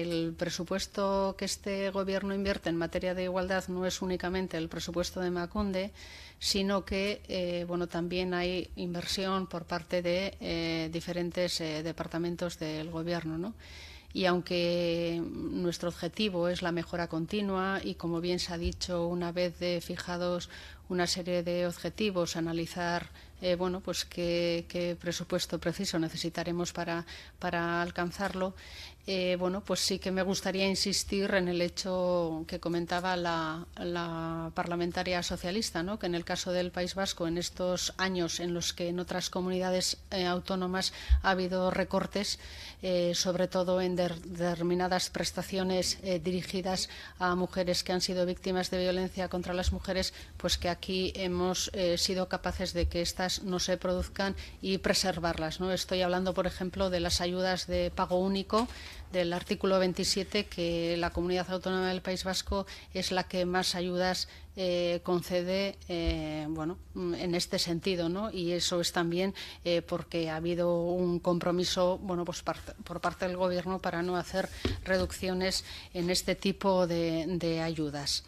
El presupuesto que este Gobierno invierte en materia de igualdad no es únicamente el presupuesto de Macunde, sino que eh, bueno, también hay inversión por parte de eh, diferentes eh, departamentos del Gobierno. Y aunque nuestro objetivo es la mejora continua y, como bien se ha dicho, una vez de fijados una serie de objetivos, analizar eh, bueno, pues qué, presupuesto preciso necesitaremos para, para alcanzarlo. Eh, bueno, pues sí que me gustaría insistir en el hecho que comentaba la, parlamentaria socialista, ¿no? que en el caso del País Vasco, en estos años en los que en otras comunidades eh, autónomas ha habido recortes, sobre todo en determinadas prestaciones dirigidas a mujeres que han sido víctimas de violencia contra las mujeres, pues que aquí hemos eh, sido capaces de que estas no se produzcan y preservarlas. Estoy hablando, por ejemplo, de las ayudas de pago único del artículo 27, que la comunidad autónoma del País Vasco es la que más ayudas eh, concede eh, bueno, en este sentido. Y eso es también porque ha habido un compromiso bueno, pues, por parte del Gobierno para no hacer reducciones en este tipo de ayudas.